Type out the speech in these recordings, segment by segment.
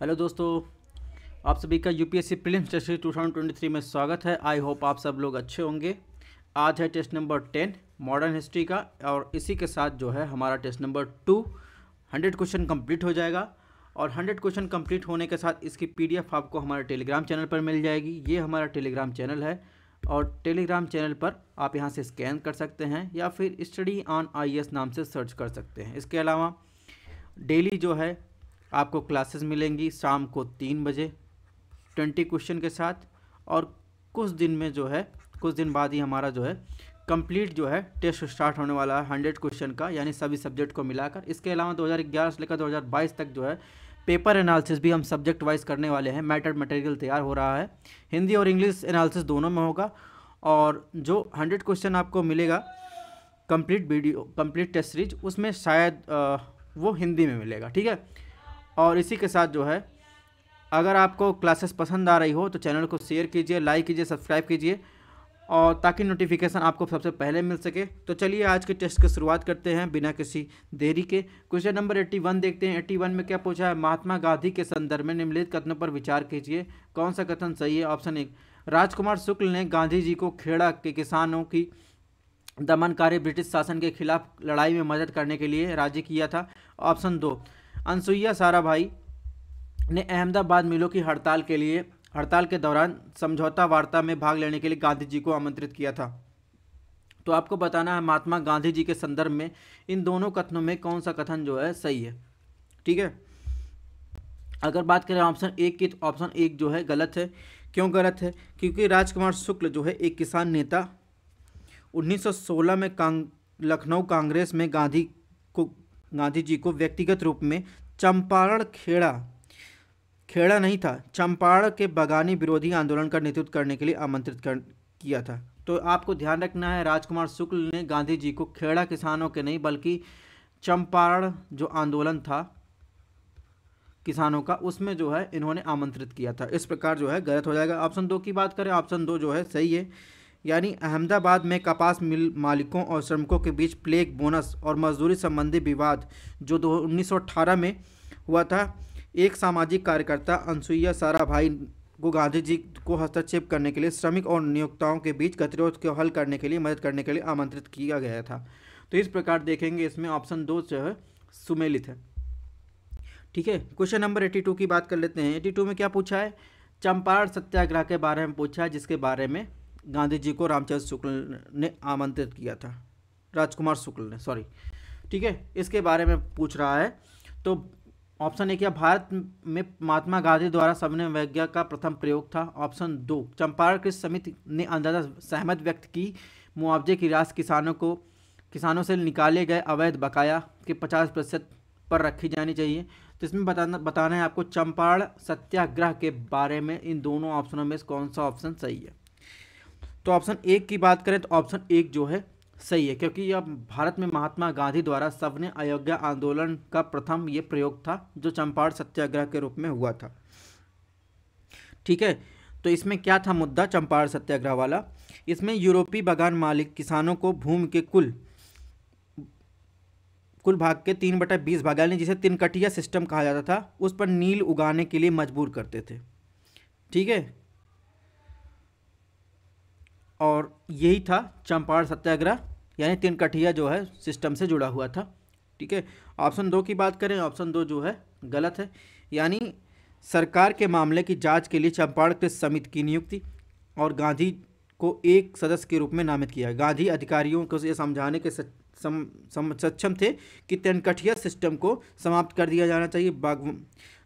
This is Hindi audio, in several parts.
हेलो दोस्तों आप सभी का यूपीएससी प्रीलिम्स टेस्ट सीरीज 2023 में स्वागत है आई होप आप सब लोग अच्छे होंगे आज है test number ten modern history का और इसी के साथ जो है हमारा test number two hundred question complete हो जाएगा और हंड्रेड क्वेश्चन कंप्लीट होने के साथ इसकी पी आपको हमारे टेलीग्राम चैनल पर मिल जाएगी ये हमारा टेलीग्राम चैनल है और टेलीग्राम चैनल पर आप यहाँ से स्कैन कर सकते हैं या फिर स्टडी ऑन आई नाम से सर्च कर सकते हैं इसके अलावा डेली जो है आपको क्लासेस मिलेंगी शाम को तीन बजे ट्वेंटी क्वेश्चन के साथ और कुछ दिन में जो है कुछ दिन बाद ही हमारा जो है कंप्लीट जो है टेस्ट स्टार्ट होने वाला है हंड्रेड क्वेश्चन का यानी सभी सब्जेक्ट को मिलाकर इसके अलावा 2011 से लेकर 2022 तक जो है पेपर एनालिसिस भी हम सब्जेक्ट वाइज करने वाले हैं मैटर मटेरियल तैयार हो रहा है हिंदी और इंग्लिश एनालिसिस दोनों में होगा और जो हंड्रेड क्वेश्चन आपको मिलेगा complete video complete test series उसमें शायद आ, वो हिंदी में मिलेगा ठीक है और इसी के साथ जो है अगर आपको क्लासेस पसंद आ रही हो तो चैनल को शेयर कीजिए लाइक कीजिए सब्सक्राइब कीजिए और ताकि नोटिफिकेशन आपको सबसे पहले मिल सके तो चलिए आज के टेस्ट की शुरुआत करते हैं बिना किसी देरी के क्वेश्चन नंबर 81 देखते हैं 81 में क्या पूछा है महात्मा गांधी के संदर्भ में निम्नलिखित कथनों पर विचार कीजिए कौन सा कथन सही है ऑप्शन एक राजकुमार शुक्ल ने गांधी जी को खेड़ा के किसानों की दमनकारी ब्रिटिश शासन के खिलाफ लड़ाई में मदद करने के लिए राजी किया था ऑप्शन दो अनसुईया साराभाई ने अहमदाबाद मिलों की हड़ताल के लिए हड़ताल के दौरान समझौता वार्ता में भाग लेने के लिए गांधी जी को आमंत्रित किया था तो आपको बताना है महात्मा गांधी जी के संदर्भ में इन दोनों कथनों में कौन सा कथन जो है सही है ठीक है अगर बात करें ऑप्शन एक की तो ऑप्शन एक जो है गलत है क्यों गलत है क्योंकि राजकुमार शुक्ल जो है एक किसान नेता 1916 में कांग लखनऊ कांग्रेस में गांधी गांधी जी को व्यक्तिगत रूप में चंपारण खेड़ा खेड़ा नहीं था चंपारण के बगानी विरोधी आंदोलन का नेतृत्व करने के लिए आमंत्रित कर किया था तो आपको ध्यान रखना है राजकुमार शुक्ल ने गांधी जी को खेड़ा किसानों के नहीं बल्कि चंपारण जो आंदोलन था किसानों का उसमें जो है इन्होंने आमंत्रित किया था इस प्रकार जो है गलत हो जाएगा ऑप्शन दो की बात करें ऑप्शन दो जो है सही है यानी अहमदाबाद में कपास मिल मालिकों और श्रमिकों के बीच प्लेग बोनस और मजदूरी संबंधी विवाद जो दो उन्नीस में हुआ था एक सामाजिक कार्यकर्ता अनसुईया साराभाई को गांधी जी को हस्तक्षेप करने के लिए श्रमिक और नियोक्ताओं के बीच गतिरोध को हल करने के लिए मदद करने के लिए आमंत्रित किया गया था तो इस प्रकार देखेंगे इसमें ऑप्शन दो जो है सुमेलित है ठीक है क्वेश्चन नंबर एटी टू की बात कर लेते हैं एटी टू में क्या पूछा है चंपारण सत्याग्रह के बारे में पूछा है जिसके बारे में गांधी जी को रामचंद्र शुक्ल ने आमंत्रित किया था राजकुमार शुक्ल ने सॉरी ठीक है इसके बारे में पूछ रहा है तो ऑप्शन ए क्या भारत में महात्मा गांधी द्वारा सबने वैज्ञा का प्रथम प्रयोग था ऑप्शन दो चंपारण कृषि समिति ने अंदाजा सहमत व्यक्त की मुआवजे की राशि किसानों को किसानों से निकाले गए अवैध बकाया के पचास प्रतिशत पर रखी जानी चाहिए तो इसमें बताना बताना है आपको चंपारण सत्याग्रह के बारे में इन दोनों ऑप्शनों में कौन सा ऑप्शन सही है तो ऑप्शन एक की बात करें तो ऑप्शन एक जो है सही है क्योंकि यह भारत में महात्मा गांधी द्वारा सबने अयोध्या आंदोलन का प्रथम ये प्रयोग था जो चंपारण सत्याग्रह के रूप में हुआ था ठीक है तो इसमें क्या था मुद्दा चंपारण सत्याग्रह वाला इसमें यूरोपीय बागान मालिक किसानों को भूमि के कुल कुल भाग के तीन बटा बीस भाग यानी जिसे तिनकटिया सिस्टम कहा जाता था उस पर नील उगाने के लिए मजबूर करते थे ठीक है और यही था चंपारण सत्याग्रह यानी तीन कठिया जो है सिस्टम से जुड़ा हुआ था ठीक है ऑप्शन दो की बात करें ऑप्शन दो जो है गलत है यानी सरकार के मामले की जांच के लिए चंपारण कृत समिति की नियुक्ति और गांधी को एक सदस्य के रूप में नामित किया गांधी अधिकारियों को ये समझाने के सम, सम, सक्षम थे कि तनकठिया सिस्टम को समाप्त कर दिया जाना चाहिए बाग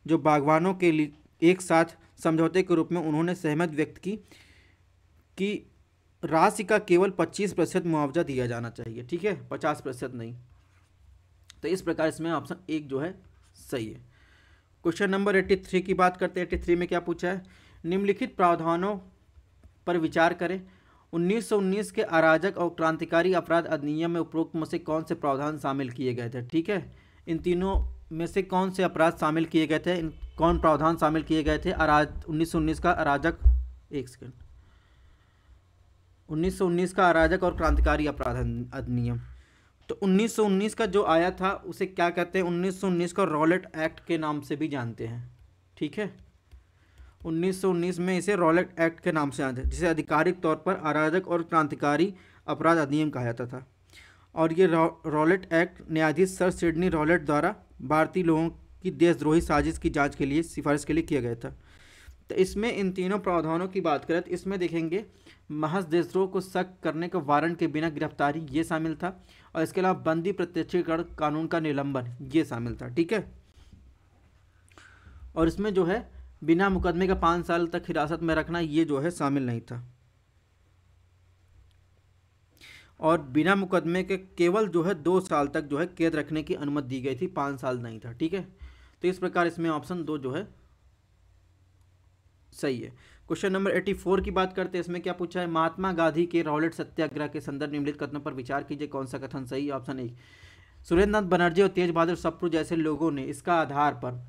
जो बागवानों के लिए एक साथ समझौते के रूप में उन्होंने सहमत व्यक्त की कि राशि का केवल पच्चीस प्रतिशत मुआवजा दिया जाना चाहिए ठीक है पचास प्रतिशत नहीं तो इस प्रकार इसमें ऑप्शन एक जो है सही है क्वेश्चन नंबर एट्टी थ्री की बात करते हैं एट्टी थ्री में क्या पूछा है निम्नलिखित प्रावधानों पर विचार करें 1919 के अराजक और क्रांतिकारी अपराध अधिनियम में उपरोक्त में से कौन से प्रावधान शामिल किए गए थे ठीक है इन तीनों में से कौन से अपराध शामिल किए गए थे इन कौन प्रावधान शामिल किए गए थे अराज उन्नीस का अराजक एक सेकेंड 1919 का अराजक और क्रांतिकारी अपराध अधिनियम तो 1919 का जो आया था उसे क्या कहते हैं 1919 को रॉलेट एक्ट के नाम से भी जानते हैं ठीक है 1919 में इसे रॉलेट एक्ट के नाम से जानते हैं जिसे आधिकारिक तौर पर अराजक और क्रांतिकारी अपराध अधिनियम कहा जाता था और ये रॉलेट एक्ट न्यायाधीश सर सिडनी रॉलेट द्वारा भारतीय लोगों की देशद्रोही साजिश की जाँच के लिए सिफारिश के लिए किया गया था तो इसमें इन तीनों प्रावधानों की बात करें तो इसमें देखेंगे महज देशद्रोह को शक करने के वारंट के बिना गिरफ्तारी ये शामिल था और इसके अलावा बंदी प्रत्यक्षीकरण कानून का निलंबन ये शामिल था ठीक है और इसमें जो है बिना मुकदमे का पाँच साल तक हिरासत में रखना ये जो है शामिल नहीं था और बिना मुकदमे के केवल जो है दो साल तक जो है कैद रखने की अनुमति दी गई थी पाँच साल नहीं था ठीक है तो इस प्रकार इसमें ऑप्शन दो जो है सही है क्वेश्चन नंबर 84 की बात करते हैं इसमें क्या पूछा है महात्मा गांधी के रॉलेट सत्याग्रह के संदर्भ निम्नलिखित कथनों पर विचार कीजिए कौन सा कथन सही ऑप्शन एक सुरेंद्र नाथ बनर्जी और तेज बहादुर सप्रू जैसे लोगों ने इसका आधार पर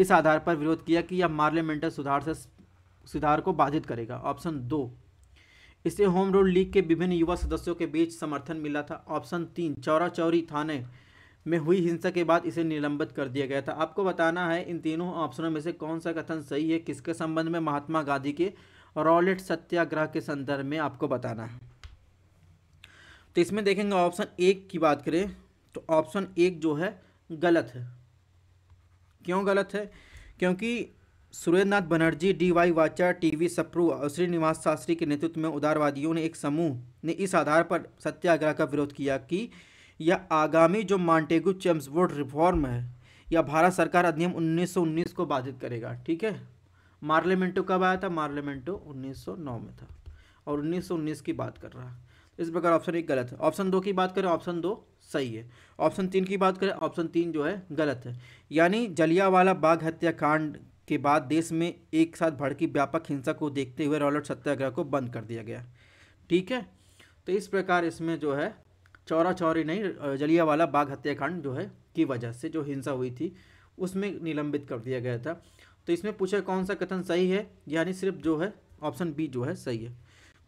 इस आधार पर विरोध किया कि यह पार्लियामेंटल सुधार से सुधार को बाधित करेगा ऑप्शन दो इसे होम रूल लीग के विभिन्न युवा सदस्यों के बीच समर्थन मिला था ऑप्शन तीन चौरा चौरी थाने में हुई हिंसा के बाद इसे निलंबित कर दिया गया था आपको बताना है इन तीनों ऑप्शनों में से कौन सा कथन सही है किसके संबंध में महात्मा गांधी के रॉलेट सत्याग्रह के संदर्भ में आपको बताना है तो इसमें देखेंगे ऑप्शन एक की बात करें तो ऑप्शन एक जो है गलत है क्यों गलत है क्योंकि Surendranath Banerjee D Y Wacha T V Sapru और श्रीनिवास शास्त्री के नेतृत्व में उदारवादियों ने एक समूह ने इस आधार पर सत्याग्रह का विरोध किया कि या आगामी जो मांटेगू चेम्सवोर्ड रिफॉर्म है या भारत सरकार अधिनियम 1919 को बाधित करेगा ठीक है मार्लियामेंटो कब आया था मार्लियामेंटो 1909 में था और 1919 की बात कर रहा है इस प्रकार ऑप्शन एक गलत है ऑप्शन दो की बात करें ऑप्शन दो सही है ऑप्शन तीन की बात करें ऑप्शन तीन जो है गलत है यानी जलियावाला बाघ हत्याकांड के बाद देश में एक साथ भड़की व्यापक हिंसा को देखते हुए रॉलट सत्याग्रह को बंद कर दिया गया ठीक है तो इस प्रकार इसमें जो है चौरा चौरी नहीं जलिया वाला बाग हत्याकांड जो है की वजह से जो हिंसा हुई थी उसमें निलंबित कर दिया गया था तो इसमें पूछा कौन सा कथन सही है यानी सिर्फ जो है ऑप्शन बी जो है सही है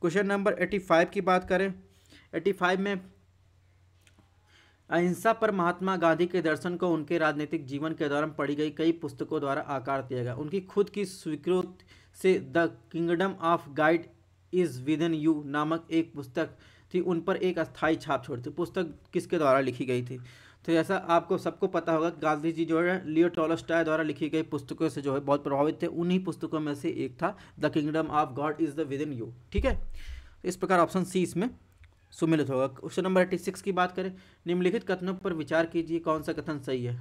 क्वेश्चन नंबर एट्टी फाइव की बात करें एटी फाइव में अहिंसा पर महात्मा गांधी के दर्शन को उनके राजनीतिक जीवन के दौरान पढ़ी गई कई पुस्तकों द्वारा आकार दिया गया उनकी खुद की स्वीकृत से the kingdom of guide is within you नामक एक पुस्तक थी उन पर एक अस्थायी छाप छोड़ती पुस्तक किसके द्वारा लिखी गई थी तो ऐसा आपको सबको पता होगा गांधी जी जो है लियो टॉलस्टाय द्वारा लिखी गई पुस्तकों से जो है बहुत प्रभावित थे उन्हीं पुस्तकों में से एक था the kingdom of God is the within you ठीक है इस प्रकार ऑप्शन सी इसमें सुमिलित होगा क्वेश्चन नंबर एट्टी सिक्स की बात करें निम्नलिखित कथनों पर विचार कीजिए कौन सा कथन सही है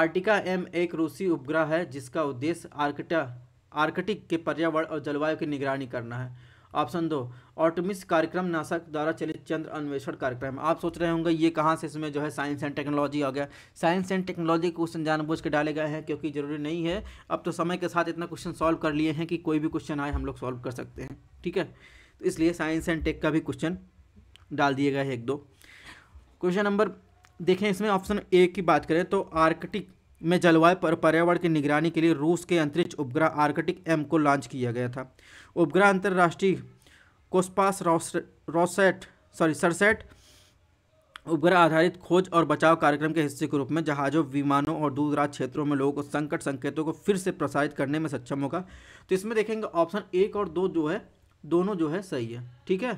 आर्टिका एम एक रूसी उपग्रह है जिसका उद्देश्य आर्कटा आर्कटिक के पर्यावरण और जलवायु की निगरानी करना है ऑप्शन दो ऑटोमिस कार्यक्रम नासक द्वारा चलित चंद्र अन्वेषण कार्यक्रम आप सोच रहे होंगे ये कहाँ से इसमें जो है साइंस एंड टेक्नोलॉजी आ गया साइंस एंड टेक्नोलॉजी क्वेश्चन जानबूझ के डाले गए हैं क्योंकि जरूरी नहीं है अब तो समय के साथ इतना क्वेश्चन सॉल्व कर लिए हैं कि कोई भी क्वेश्चन आए हम लोग सॉल्व कर सकते हैं ठीक है तो इसलिए साइंस एंड टेक का भी क्वेश्चन डाल दिए गए हैं एक दो क्वेश्चन नंबर देखें इसमें ऑप्शन ए की बात करें तो आर्कटिक में जलवायु पर पर्यावरण की निगरानी के लिए रूस के अंतरिक्ष उपग्रह आर्कटिक एम को लॉन्च किया गया था उपग्रह अंतर्राष्ट्रीय कोस्पास रोसेट सॉरी सरसेट उपग्रह आधारित खोज और बचाव कार्यक्रम के हिस्से के रूप में जहाज़ों विमानों और दूरदराज क्षेत्रों में लोगों को संकट संकेतों को फिर से प्रसारित करने में सक्षम होगा तो इसमें देखेंगे ऑप्शन एक और दो जो है दोनों जो है सही है ठीक है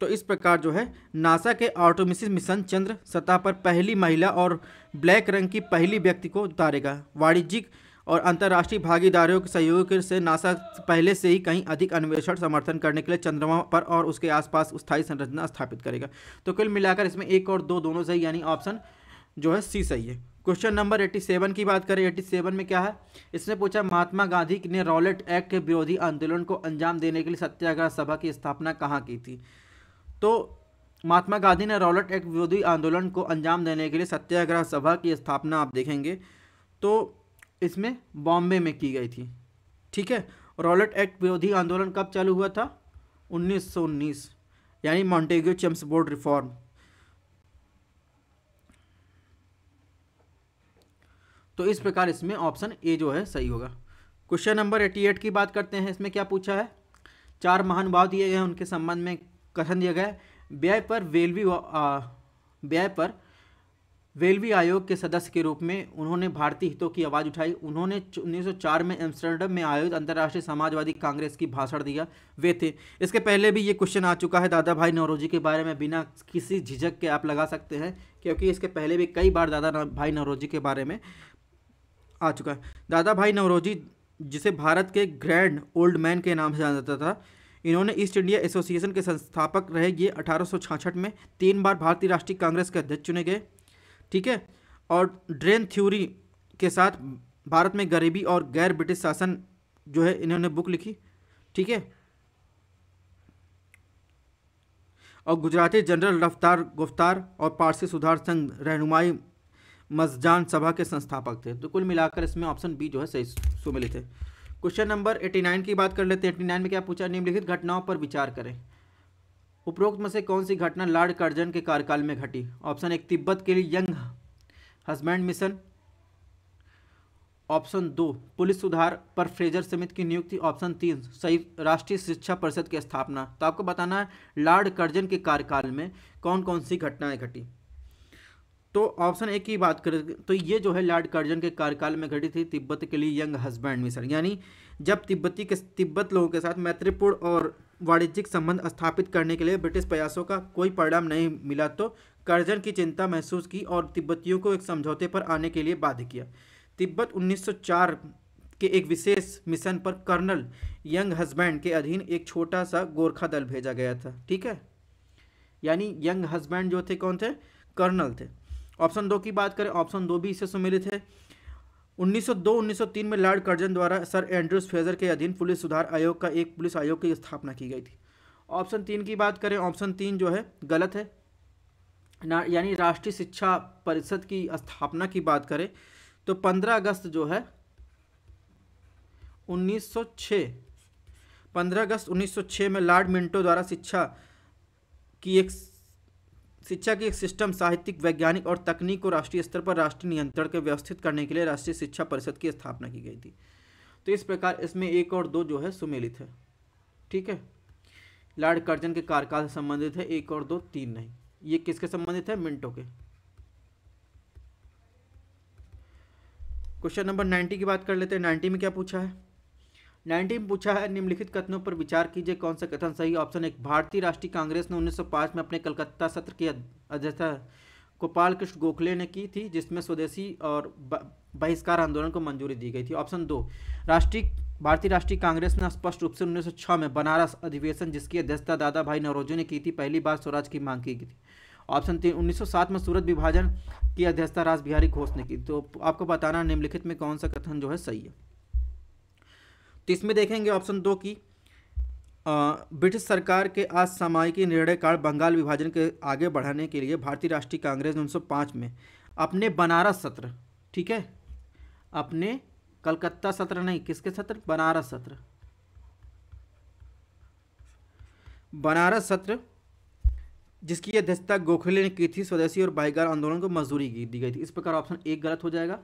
तो इस प्रकार जो है नासा के ऑटोमिसिस मिशन चंद्र सतह पर पहली महिला और ब्लैक रंग की पहली व्यक्ति को उतारेगा वाणिज्यिक और अंतर्राष्ट्रीय भागीदारों के सहयोग से नासा पहले से ही कहीं अधिक अन्वेषण समर्थन करने के लिए चंद्रमा पर और उसके आसपास स्थायी संरचना स्थापित करेगा तो कुल मिलाकर इसमें एक और दो दोनों सही यानी ऑप्शन जो है सी सही है क्वेश्चन नंबर 87 की बात करें 87 में क्या है इसने पूछा महात्मा गांधी ने रॉलेट एक्ट के विरोधी आंदोलन को अंजाम देने के लिए सत्याग्रह सभा की स्थापना कहाँ की थी तो महात्मा गांधी ने रॉलेट एक्ट विरोधी आंदोलन को अंजाम देने के लिए सत्याग्रह सभा की स्थापना आप देखेंगे तो इसमें बॉम्बे में की गई थी ठीक है रॉलेट एक्ट विरोधी आंदोलन कब चालू हुआ था 1919 यानी मॉन्टेग्यू चम्स बोर्ड रिफॉर्म तो इस प्रकार इसमें ऑप्शन ए जो है सही होगा क्वेश्चन नंबर 88 की बात करते हैं इसमें क्या पूछा है चार महानुभाव दिए गए उनके संबंध में कथन दिया गया है व्यय पर वेलवी व्यय पर वेलवी आयोग के सदस्य के रूप में उन्होंने भारतीय हितों की आवाज़ उठाई उन्होंने 1904 में एम्स्टर्डम में आयोजित अंतर्राष्ट्रीय समाजवादी कांग्रेस की भाषण दिया वे थे इसके पहले भी ये क्वेश्चन आ चुका है दादा भाई नवरोजी के बारे में बिना किसी झिझक के आप लगा सकते हैं क्योंकि इसके पहले भी कई बार दादा भाई नवरोजी के बारे में आ चुका है दादा भाई नवरोजी जिसे भारत के ग्रैंड ओल्ड मैन के नाम से जाना जाता था इन्होंने ईस्ट इंडिया एसोसिएशन के संस्थापक रहे ये अठारह में तीन बार भारतीय राष्ट्रीय कांग्रेस के अध्यक्ष चुने गए ठीक है और ड्रेन थ्योरी के साथ भारत में गरीबी और गैर ब्रिटिश शासन जो है इन्होंने बुक लिखी ठीक है और गुजराती जनरल रफ्तार गुफ्तार और पारसी सुधार संघ रहनुमाई मस्जान सभा के संस्थापक थे तो कुल मिलाकर इसमें ऑप्शन बी जो है सही सुमिलित है क्वेश्चन नंबर 89 की बात कर लेते हैं 89 में क्या पूछा निम्नलिखित घटनाओं पर विचार करें उपरोक्त में से कौन सी घटना लॉर्ड कर्जन के कार्यकाल में घटी ऑप्शन एक तिब्बत के लिए यंग हस्बैंड मिशन ऑप्शन दो पुलिस सुधार पर फ्रेजर समिति की नियुक्ति ऑप्शन तीन संयुक्त राष्ट्रीय शिक्षा परिषद की स्थापना तो आपको बताना है लॉर्ड कर्जन के कार्यकाल में कौन कौन सी घटनाएं घटी तो ऑप्शन ए की बात करें तो ये जो है लॉर्ड कर्जन के कार्यकाल में घटी थी तिब्बत के लिए यंग हस्बैंड मिशन यानी जब तिब्बती के तिब्बत लोगों के साथ मैत्रीपूर्ण और वाणिज्यिक संबंध स्थापित करने के लिए ब्रिटिश प्रयासों का कोई परिणाम नहीं मिला तो कर्जन की चिंता महसूस की और तिब्बतियों को एक समझौते पर आने के लिए बाध्य किया तिब्बत 1904 के एक विशेष मिशन पर कर्नल यंग हस्बैंड के अधीन एक छोटा सा गोरखा दल भेजा गया था ठीक है यानी यंग हस्बैंड जो थे कौन थे कर्नल थे ऑप्शन दो की बात करें ऑप्शन दो भी इससे सम्मिलित है 1902-1903 में लॉर्ड कर्जन द्वारा सर एंड्रूस फेजर के अधीन पुलिस सुधार आयोग का एक पुलिस आयोग की स्थापना की गई थी ऑप्शन तीन की बात करें ऑप्शन तीन जो है गलत है ना यानी राष्ट्रीय शिक्षा परिषद की स्थापना की बात करें तो 15 अगस्त जो है 1906 15 अगस्त 1906 में लॉर्ड मिंटो द्वारा शिक्षा की एक शिक्षा की एक सिस्टम साहित्यिक वैज्ञानिक और तकनीक को राष्ट्रीय स्तर पर राष्ट्रीय नियंत्रण के व्यवस्थित करने के लिए राष्ट्रीय शिक्षा परिषद की स्थापना की गई थी तो इस प्रकार इसमें एक और दो जो है सुमेलित है ठीक है लॉर्ड कर्जन के कार्यकाल से संबंधित है एक और दो तीन नहीं ये किसके संबंधित है मिनटों के क्वेश्चन नंबर नाइन्टी की बात कर लेते हैं नाइन्टी में क्या पूछा है नाइनटीन पूछा है निम्नलिखित कथनों पर विचार कीजिए कौन सा कथन सही ऑप्शन एक भारतीय राष्ट्रीय कांग्रेस ने 1905 में अपने कलकत्ता सत्र की अध्यक्षता गोपाल कृष्ण गोखले ने की थी जिसमें स्वदेशी और बहिष्कार आंदोलन को मंजूरी दी गई थी ऑप्शन दो राष्ट्रीय भारतीय राष्ट्रीय कांग्रेस ने स्पष्ट रूप से 1906 में बनारस अधिवेशन जिसकी अध्यक्षता दादा भाई नरोजो ने की थी पहली बार स्वराज की मांग की थी ऑप्शन तीन 1907 में सूरत विभाजन की अध्यक्षता राज बिहारी घोष ने की तो आपको बताना निम्नलिखित में कौन सा कथन जो है सही है तो इसमें देखेंगे ऑप्शन दो की ब्रिटिश सरकार के असामायिकी निर्णय काल बंगाल विभाजन के आगे बढ़ाने के लिए भारतीय राष्ट्रीय कांग्रेस ने उन्नीस में अपने बनारस सत्र ठीक है अपने कलकत्ता सत्र नहीं किसके सत्र बनारस सत्र बनारस सत्र जिसकी अध्यक्षता गोखले ने की थी स्वदेशी और बाईगार आंदोलन को मंजूरी दी गई थी इस प्रकार ऑप्शन एक गलत हो जाएगा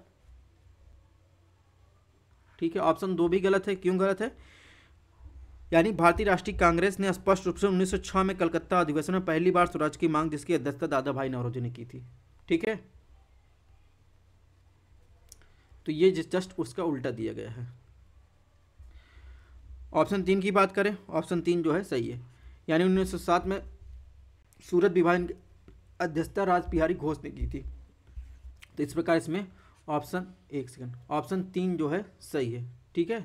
ठीक है ऑप्शन दो भी गलत है क्यों गलत है यानी भारतीय राष्ट्रीय कांग्रेस ने स्पष्ट रूप से 1906 में कलकत्ता अधिवेशन में पहली बार स्वराज की मांग जिसकी अध्यक्षता दादा भाई नवरोजी ने की थी ठीक है तो ये जस्ट उसका उल्टा दिया गया है ऑप्शन तीन की बात करें ऑप्शन तीन जो है सही है यानी 1907 में सूरत विभाजन अध्यक्षता राज बिहारी घोष ने की थी तो इस प्रकार इसमें ऑप्शन एक सेकंड ऑप्शन तीन जो है सही है ठीक है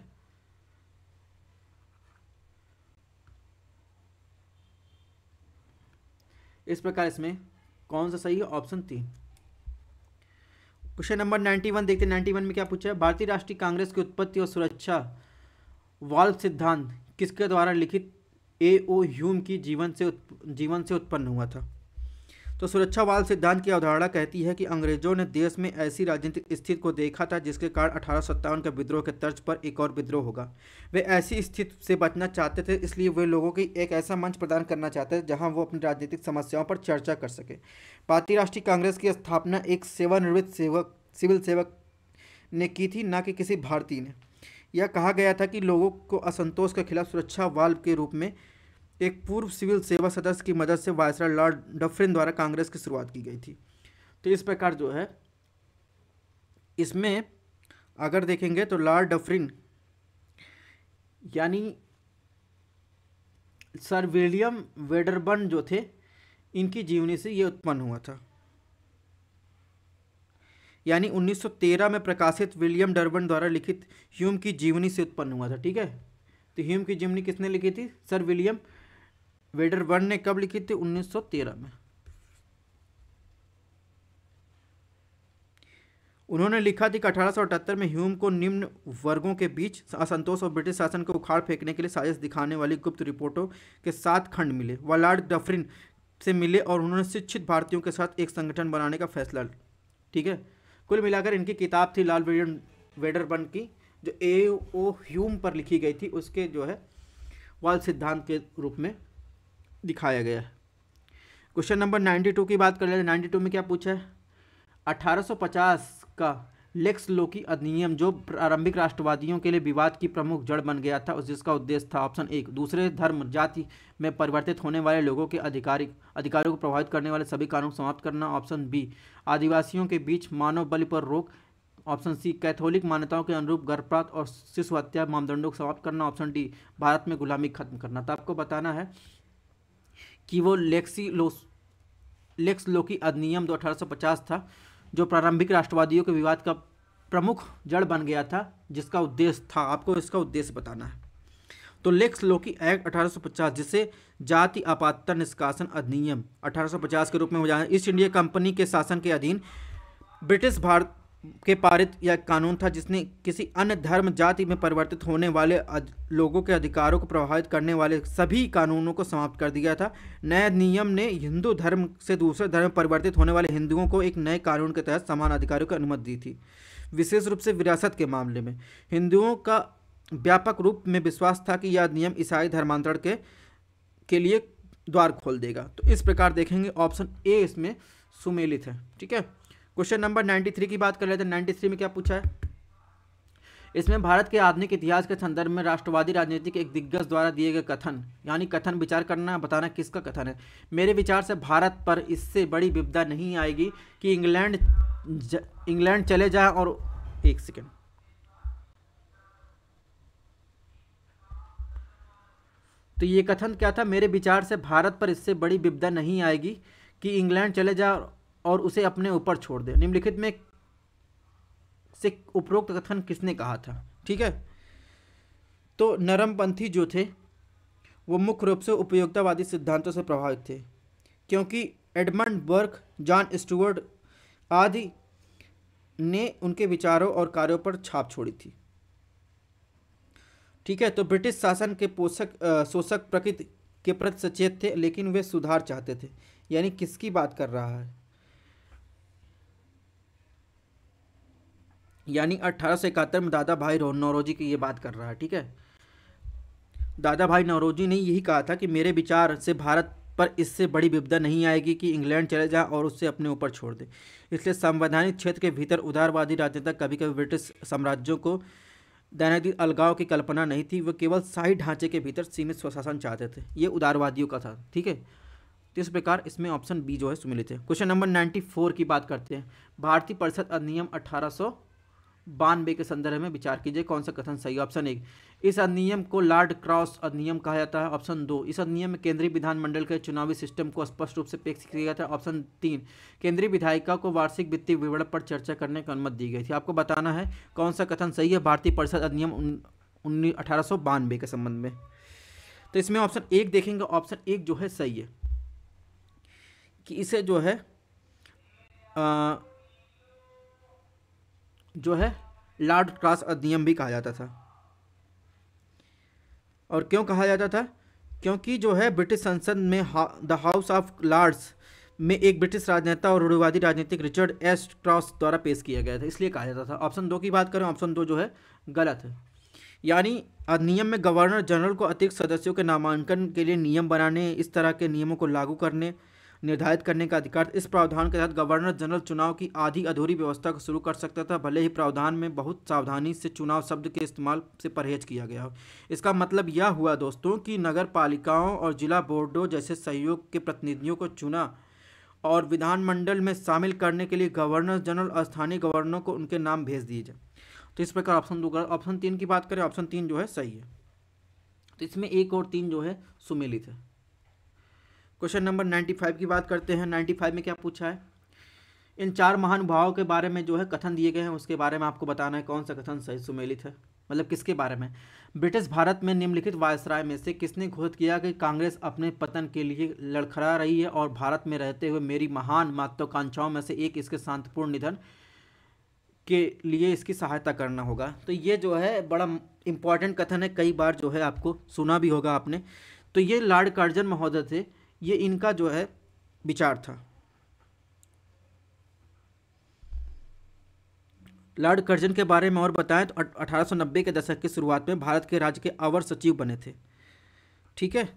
इस प्रकार इसमें कौन सा सही है ऑप्शन तीन क्वेश्चन नंबर नाइन्टी वन देखते नाइन्टी वन में क्या पूछा है भारतीय राष्ट्रीय कांग्रेस की उत्पत्ति और सुरक्षा वाल सिद्धांत किसके द्वारा लिखित ए ओ ह्यूम की जीवन से जीवन से उत्पन्न हुआ था तो सुरक्षावाद सिद्धांत की अवधारणा कहती है कि अंग्रेजों ने देश में ऐसी राजनीतिक स्थिति को देखा था जिसके कारण अठारह के विद्रोह के तर्ज पर एक और विद्रोह होगा वे ऐसी स्थिति से बचना चाहते थे इसलिए वे लोगों की एक ऐसा मंच प्रदान करना चाहते थे जहाँ वो अपनी राजनीतिक समस्याओं पर चर्चा कर सके भारतीय राष्ट्रीय कांग्रेस की स्थापना एक सेवानिवृत्त सेवक सिविल सेवक ने की थी ना कि किसी भारतीय ने यह कहा गया था कि लोगों को असंतोष के खिलाफ सुरक्षा वाल्व के रूप में एक पूर्व सिविल सेवा सदस्य की मदद से वायसरा लॉर्ड डफरिन द्वारा कांग्रेस की शुरुआत की गई थी तो इस प्रकार जो है इसमें अगर देखेंगे तो लॉर्ड डफरिन यानी सर विलियम वेडरबर्न जो थे इनकी जीवनी से ये उत्पन्न हुआ था यानी 1913 में प्रकाशित विलियम डरबन द्वारा लिखित ह्यूम की जीवनी से उत्पन्न हुआ था ठीक है तो ह्यूम की जीवनी किसने लिखी थी सर विलियम वेडर वन ने कब लिखी थी 1913 में उन्होंने लिखा थी कि अठारह में ह्यूम को निम्न वर्गों के बीच असंतोष और ब्रिटिश शासन को उखाड़ फेंकने के लिए साजिश दिखाने वाली गुप्त रिपोर्टों के साथ खंड मिले वह लॉर्ड डफरिन से मिले और उन्होंने शिक्षित भारतीयों के साथ एक संगठन बनाने का फैसला ठीक है कुल मिलाकर इनकी किताब थी लाल वेडर वन की जो ए ओ ह्यूम पर लिखी गई थी उसके जो है वाल सिद्धांत के रूप में दिखाया गया है क्वेश्चन नंबर नाइन्टी टू की बात कर लेते नाइन्टी टू में क्या पूछा है पचास का लेक्स लोकी अधिनियम जो प्रारंभिक राष्ट्रवादियों के लिए विवाद की प्रमुख जड़ बन गया था उस जिसका उद्देश्य था ऑप्शन एक दूसरे धर्म जाति में परिवर्तित होने वाले लोगों के अधिकारिक अधिकारों को प्रभावित करने वाले सभी कानून समाप्त करना ऑप्शन बी आदिवासियों के बीच मानव बल पर रोक ऑप्शन सी कैथोलिक मान्यताओं के अनुरूप गर्भपात और शिशु हत्या मानदंडों को समाप्त करना ऑप्शन डी भारत में गुलामी खत्म करना तो आपको बताना है कि वो लेक्सी लेक्स लोकी अधिनियम दो अठारह था जो प्रारंभिक राष्ट्रवादियों के विवाद का प्रमुख जड़ बन गया था जिसका उद्देश्य था आपको इसका उद्देश्य बताना है तो लेक्स लोकी एक्ट 1850 जिसे जाति आपातता निष्कासन अधिनियम 1850 के रूप में हो जाना ईस्ट इंडिया कंपनी के शासन के अधीन ब्रिटिश भारत के पारित यह कानून था जिसने किसी अन्य धर्म जाति में परिवर्तित होने वाले लोगों के अधिकारों को प्रभावित करने वाले सभी कानूनों को समाप्त कर दिया था नए नियम ने हिंदू धर्म से दूसरे धर्म परिवर्तित होने वाले हिंदुओं को एक नए कानून के तहत समान अधिकारों की अनुमति दी थी विशेष रूप से विरासत के मामले में हिंदुओं का व्यापक रूप में विश्वास था कि यह नियम ईसाई धर्मांतरण के के लिए द्वार खोल देगा तो इस प्रकार देखेंगे ऑप्शन ए इसमें सुमेलित है ठीक है क्वेश्चन नंबर 93 की बात कर लेते हैं 93 में क्या पूछा है इसमें भारत के आधुनिक इतिहास के संदर्भ में राष्ट्रवादी राजनीति के एक दिग्गज द्वारा दिए गए कथन यानी कथन विचार करना बताना किसका कथन है मेरे विचार से भारत पर इससे बड़ी विपदा नहीं आएगी कि इंग्लैंड इंग्लैंड चले जाए और एक सेकेंड तो ये कथन क्या था मेरे विचार से भारत पर इससे बड़ी विपदा नहीं आएगी कि इंग्लैंड चले जाए और उसे अपने ऊपर छोड़ दे निम्नलिखित में से उपरोक्त कथन किसने कहा था ठीक है तो नरमपंथी जो थे वो मुख्य रूप से उपयोगितावादी सिद्धांतों से प्रभावित थे क्योंकि एडमंड बर्क जॉन स्टुअर्ट आदि ने उनके विचारों और कार्यों पर छाप छोड़ी थी ठीक है तो ब्रिटिश शासन के पोषक शोषक प्रकृति के प्रति सचेत थे लेकिन वे सुधार चाहते थे यानी किसकी बात कर रहा है यानी अट्ठारह सौ इकहत्तर में दादा भाई नौरोजी की ये बात कर रहा है ठीक है दादा भाई नौरोजी ने यही कहा था कि मेरे विचार से भारत पर इससे बड़ी विपदा नहीं आएगी कि इंग्लैंड चले जाए और उससे अपने ऊपर छोड़ दे इसलिए संवैधानिक क्षेत्र के भीतर उदारवादी राजनेता कभी कभी ब्रिटिश साम्राज्यों को दैनिक अलगाव की कल्पना नहीं थी वे केवल शाही ढांचे के भीतर सीमित स्वशासन चाहते थे ये उदारवादियों का था ठीक है तो इस प्रकार इसमें ऑप्शन बी जो है सुमिलित है क्वेश्चन नंबर नाइन्टी फोर की बात करते हैं भारतीय परिषद अधिनियम अठारह बानवे के संदर्भ में विचार कीजिए कौन सा कथन सही ऑप्शन एक इस अधिनियम को लार्ड क्रॉस अधिनियम कहा जाता है ऑप्शन दो इस अधिनियम में केंद्रीय विधानमंडल के चुनावी सिस्टम को स्पष्ट रूप से पेश किया गया था ऑप्शन तीन केंद्रीय विधायिका को वार्षिक वित्तीय विवरण पर चर्चा करने की अनुमति दी गई थी आपको बताना है कौन सा कथन सही है भारतीय परिषद अधिनियम उन्नीस अठारह के संबंध में तो इसमें ऑप्शन एक देखेंगे ऑप्शन एक जो है सही है कि इसे जो है आ, जो है लार्ड क्रॉस अधिनियम भी कहा जाता था और क्यों कहा जाता था क्योंकि जो है ब्रिटिश संसद में द हाउस ऑफ लॉर्ड्स में एक ब्रिटिश राजनेता और रूढ़िवादी राजनीतिक रिचर्ड एस क्रॉस द्वारा पेश किया गया था इसलिए कहा जाता था ऑप्शन दो की बात करें ऑप्शन दो जो है गलत है यानी अधिनियम में गवर्नर जनरल को अतिरिक्त सदस्यों के नामांकन के लिए नियम बनाने इस तरह के नियमों को लागू करने निर्धारित करने का अधिकार इस प्रावधान के तहत गवर्नर जनरल चुनाव की आधी अधूरी व्यवस्था को शुरू कर सकता था भले ही प्रावधान में बहुत सावधानी से चुनाव शब्द के इस्तेमाल से परहेज किया गया हो इसका मतलब यह हुआ दोस्तों कि नगर पालिकाओं और जिला बोर्डों जैसे सहयोग के प्रतिनिधियों को चुना और विधानमंडल में शामिल करने के लिए गवर्नर जनरल स्थानीय गवर्नर को उनके नाम भेज दिए जाए तो इस प्रकार ऑप्शन दो ऑप्शन तीन की बात करें ऑप्शन तीन जो है सही है तो इसमें एक और तीन जो है सुमेलित है क्वेश्चन नंबर नाइन्टी फाइव की बात करते हैं नाइन्टी फाइव में क्या पूछा है इन चार महानुभावों के बारे में जो है कथन दिए गए हैं उसके बारे में आपको बताना है कौन सा कथन सही सुमेलित है मतलब किसके बारे में ब्रिटिश भारत में निम्नलिखित वायसराय में से किसने घोषित किया कि कांग्रेस अपने पतन के लिए लड़खड़ा रही है और भारत में रहते हुए मेरी महान महत्वाकांक्षाओं में से एक इसके शांतिपूर्ण निधन के लिए इसकी सहायता करना होगा तो ये जो है बड़ा इम्पॉर्टेंट कथन है कई बार जो है आपको सुना भी होगा आपने तो ये लॉर्ड कर्जन महोदय थे ये इनका जो है विचार था लॉर्ड कर्जन के बारे में और बताएं तो 1890 के दशक की शुरुआत में भारत के राज्य के अवर सचिव बने थे ठीक है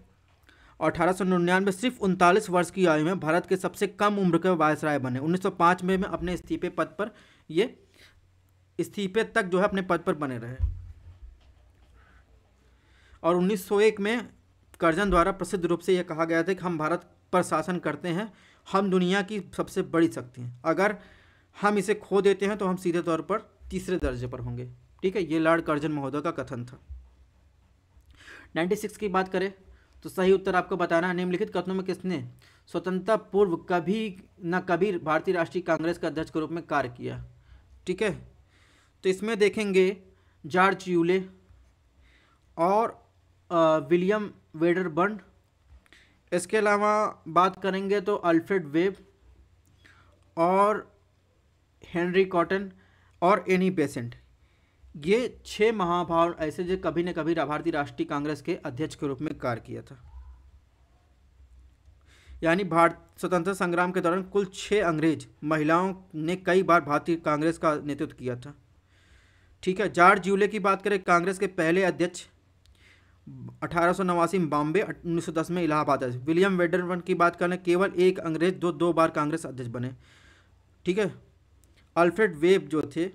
और अठारह में सिर्फ उनतालीस वर्ष की आयु में भारत के सबसे कम उम्र के वायसराय बने 1905 में में अपने इस्तीफे पद पर ये इस्तीफे तक जो है अपने पद पर बने रहे और 1901 में करजन द्वारा प्रसिद्ध रूप से यह कहा गया था कि हम भारत पर शासन करते हैं हम दुनिया की सबसे बड़ी शक्ति हैं अगर हम इसे खो देते हैं तो हम सीधे तौर पर तीसरे दर्जे पर होंगे ठीक है ये लॉर्ड कर्जन महोदय का कथन था 96 की बात करें तो सही उत्तर आपको बताना है निम्नलिखित कथनों में किसने स्वतंत्रता पूर्व कभी न कभी भारतीय राष्ट्रीय कांग्रेस का अध्यक्ष के रूप में कार्य किया ठीक है तो इसमें देखेंगे जॉर्ज यूले और विलियम वेडर बंड इसके अलावा बात करेंगे तो अल्फ्रेड वेब और हेनरी कॉटन और एनी पेसेंट ये छः महाभाव ऐसे जो कभी न कभी भारतीय राष्ट्रीय कांग्रेस के अध्यक्ष के रूप में कार्य किया था यानी भारत स्वतंत्रता संग्राम के दौरान कुल छः अंग्रेज महिलाओं ने कई बार भारतीय कांग्रेस का नेतृत्व किया था ठीक है जार्ज जूले की बात करें कांग्रेस के पहले अध्यक्ष अठारह में बॉम्बे 1910 में इलाहाबाद अध्यक्ष विलियम वेडरवन की बात करें केवल एक अंग्रेज जो दो बार कांग्रेस अध्यक्ष बने ठीक है अल्फ्रेड वेब जो थे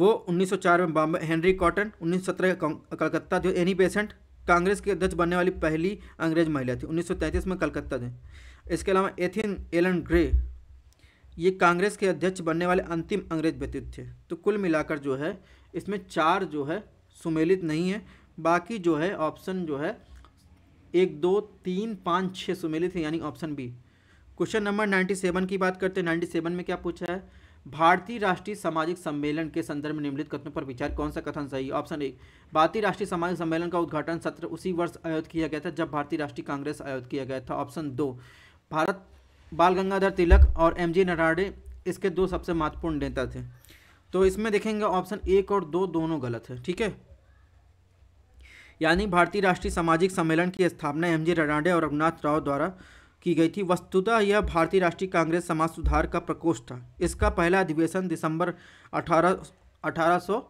वो 1904 में बॉम्बे हेनरी कॉटन 1917 कलकत्ता जो एनी पेशेंट कांग्रेस के अध्यक्ष बनने वाली पहली अंग्रेज महिला थी उन्नीस में कलकत्ता थे इसके अलावा एथिन एलन ग्रे ये कांग्रेस के अध्यक्ष बनने वाले अंतिम अंग्रेज व्यतीत थे तो कुल मिलाकर जो है इसमें चार जो है सुमेलित नहीं है बाकी जो है ऑप्शन जो है एक दो तीन पाँच छः सुमेलित है यानी option B question number ninety seven की बात करते हैं नाइन्टी सेवन में क्या पूछा है भारतीय राष्ट्रीय सामाजिक सम्मेलन के संदर्भ में निम्नलिखित कथनों पर विचार कौन सा कथन सही ऑप्शन एक भारतीय राष्ट्रीय सामाजिक सम्मेलन का उद्घाटन सत्र उसी वर्ष आयोजित किया गया था जब भारतीय राष्ट्रीय कांग्रेस आयोजित किया गया था ऑप्शन दो भारत बाल गंगाधर तिलक और एम जी नराडे इसके दो सबसे महत्वपूर्ण नेता थे तो इसमें देखेंगे ऑप्शन एक और दो दोनों गलत है ठीक है यानी भारतीय राष्ट्रीय सामाजिक सम्मेलन की स्थापना एम जी रणाडे और रघुनाथ राव द्वारा की गई थी वस्तुतः यह भारतीय राष्ट्रीय कांग्रेस समाज सुधार का प्रकोष्ठ था इसका पहला अधिवेशन दिसंबर अठारह अठारह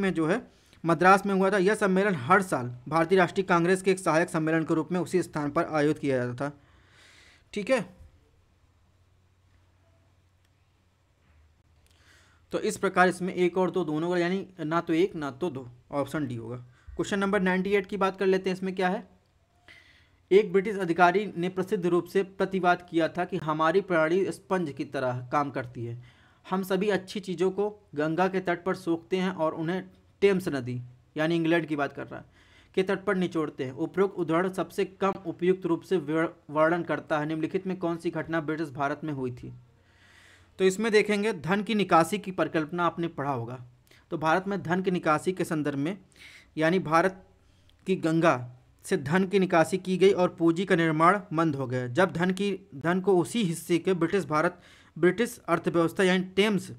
में जो है मद्रास में हुआ था यह सम्मेलन हर साल भारतीय राष्ट्रीय कांग्रेस के एक सहायक सम्मेलन के रूप में उसी स्थान पर आयोजित किया जाता था ठीक है तो इस प्रकार इसमें एक और दो दोनों यानी ना तो एक ना तो दो ऑप्शन डी होगा क्वेश्चन नंबर नाइन्टी एट की बात कर लेते हैं इसमें क्या है एक ब्रिटिश अधिकारी ने प्रसिद्ध रूप से प्रतिवाद किया था कि हमारी प्रणाली स्पंज की तरह काम करती है हम सभी अच्छी चीज़ों को गंगा के तट पर सोखते हैं और उन्हें टेम्स नदी यानी इंग्लैंड की बात कर रहा है के तट पर निचोड़ते हैं उपयुक्त उदाहरण सबसे कम उपयुक्त रूप से वर्णन करता है निम्नलिखित में कौन सी घटना ब्रिटिश भारत में हुई थी तो इसमें देखेंगे धन की निकासी की परिकल्पना आपने पढ़ा होगा तो भारत में धन की निकासी के संदर्भ में यानी भारत की गंगा से धन की निकासी की गई और पूंजी का निर्माण मंद हो गया जब धन की धन को उसी हिस्से के ब्रिटिश भारत ब्रिटिश अर्थव्यवस्था यानी टेम्स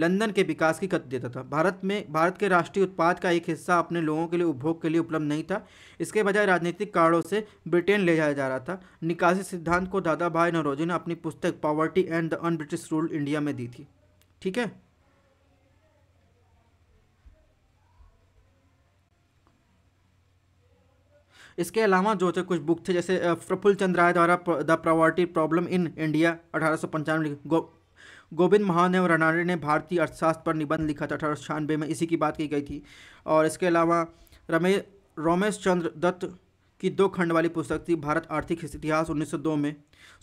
लंदन के विकास की गति देता था भारत में भारत के राष्ट्रीय उत्पाद का एक हिस्सा अपने लोगों के लिए उपभोग के लिए उपलब्ध नहीं था इसके बजाय राजनीतिक कारणों से ब्रिटेन ले जाया जा रहा था निकासी सिद्धांत को दादा भाई नरोजी ने अपनी पुस्तक poverty and the un British rule India में दी थी ठीक है इसके अलावा जो थे कुछ बुक थे जैसे प्रफुल्ल चंद्राय द्वारा the poverty problem in India अठारह सौ पंचानवे गोविंद महादेव रणारे ने भारतीय अर्थशास्त्र पर निबंध लिखा था अठारह छियानवे में इसी की बात की गई थी और इसके अलावा रमे रोमेश चंद्र दत्त की दो खंड वाली पुस्तक थी भारत आर्थिक इतिहास 1902 में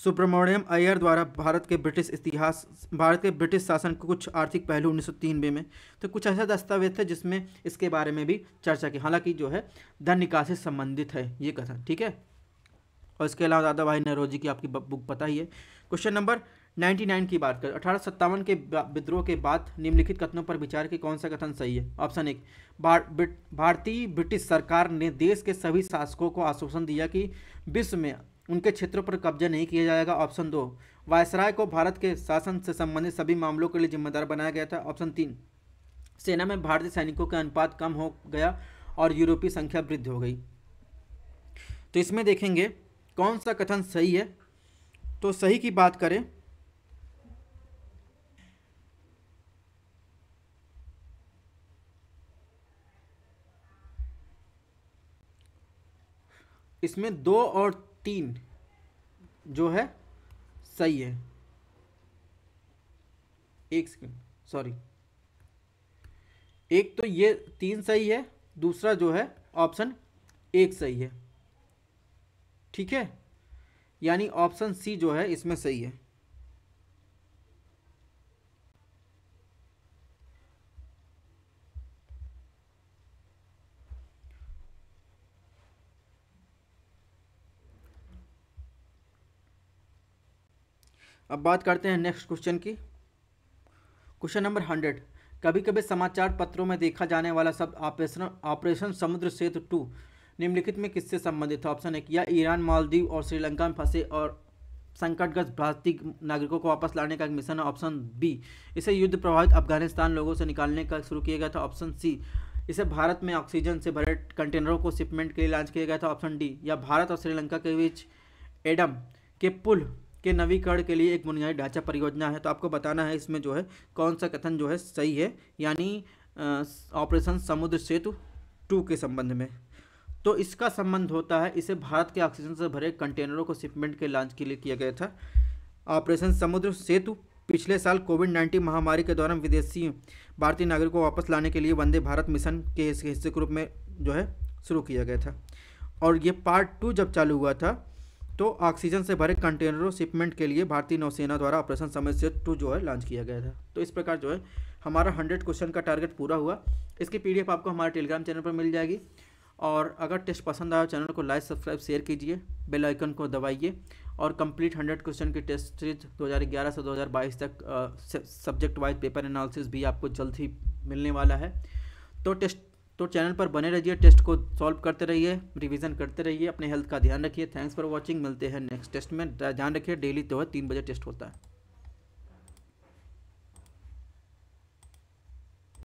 सुब्रमण्यम अय्यर द्वारा भारत के ब्रिटिश इतिहास भारत के ब्रिटिश शासन के कुछ आर्थिक पहलू 1903 में तो कुछ ऐसे दस्तावेज थे जिसमें इसके बारे में भी चर्चा की हालांकि जो है धन निकासी संबंधित है ये कथन ठीक है और इसके अलावा दादा भाई नेहरू जी की आपकी बुक पता ही है क्वेश्चन नंबर 99 की बात करें अठारह के विद्रोह के बाद निम्नलिखित कथनों पर विचार के कौन सा कथन सही है ऑप्शन एक भारतीय ब्रिटिश सरकार ने देश के सभी शासकों को आश्वासन दिया कि विश्व में उनके क्षेत्रों पर कब्जा नहीं किया जाएगा ऑप्शन दो वायसराय को भारत के शासन से संबंधित सभी मामलों के लिए जिम्मेदार बनाया गया था ऑप्शन तीन सेना में भारतीय सैनिकों का अनुपात कम हो गया और यूरोपीय संख्या वृद्धि हो गई तो इसमें देखेंगे कौन सा कथन सही है तो सही की बात करें इसमें दो और तीन जो है सही है एक सेकेंड सॉरी एक तो ये तीन सही है दूसरा जो है ऑप्शन एक सही है ठीक है यानी ऑप्शन सी जो है इसमें सही है अब बात करते हैं नेक्स्ट क्वेश्चन की क्वेश्चन नंबर हंड्रेड कभी कभी समाचार पत्रों में देखा जाने वाला शब्द ऑपरेशन ऑपरेशन समुद्र सेतु टू निम्नलिखित में किससे संबंधित है ऑप्शन एक या ईरान मालदीव और श्रीलंका में फंसे और संकटग्रस्त भारतीय नागरिकों को वापस लाने का एक मिशन है ऑप्शन बी इसे युद्ध प्रभावित अफगानिस्तान लोगों से निकालने का शुरू किया गया था ऑप्शन सी इसे भारत में ऑक्सीजन से भरे कंटेनरों को शिपमेंट के लिए लॉन्च किया गया था ऑप्शन डी या भारत और श्रीलंका के बीच एडम के पुल के नवीकरण के लिए एक बुनियादी ढांचा परियोजना है तो आपको बताना है इसमें जो है कौन सा कथन जो है सही है यानी ऑपरेशन समुद्र सेतु टू के संबंध में तो इसका संबंध होता है इसे भारत के ऑक्सीजन से भरे कंटेनरों को शिपमेंट के लॉन्च के लिए किया गया था ऑपरेशन समुद्र सेतु पिछले साल कोविड नाइन्टीन महामारी के दौरान विदेशी भारतीय नागरिकों को वापस लाने के लिए वंदे भारत मिशन के हिस्से के रूप में जो है शुरू किया गया था और ये पार्ट टू जब चालू हुआ था तो ऑक्सीजन से भरे कंटेनरों शिपमेंट के लिए भारतीय नौसेना द्वारा ऑपरेशन समय से टू जो है लॉन्च किया गया था तो इस प्रकार जो है हमारा हंड्रेड क्वेश्चन का टारगेट पूरा हुआ इसकी पी आपको हमारे टेलीग्राम चैनल पर मिल जाएगी और अगर टेस्ट पसंद आया चैनल को लाइक सब्सक्राइब शेयर कीजिए बेल आइकन को दबाइए और कंप्लीट हंड्रेड क्वेश्चन की टेस्ट सीरीज 2011 से 2022 तक सब्जेक्ट वाइज पेपर एनालिसिस भी आपको जल्द ही मिलने वाला है तो टेस्ट तो चैनल पर बने रहिए टेस्ट को सॉल्व करते रहिए रिवीजन करते रहिए अपने हेल्थ का ध्यान रखिए थैंक्स फॉर वॉचिंग मिलते हैं नेक्स्ट टेस्ट में ध्यान रखिए डेली तो है तीन बजे टेस्ट होता है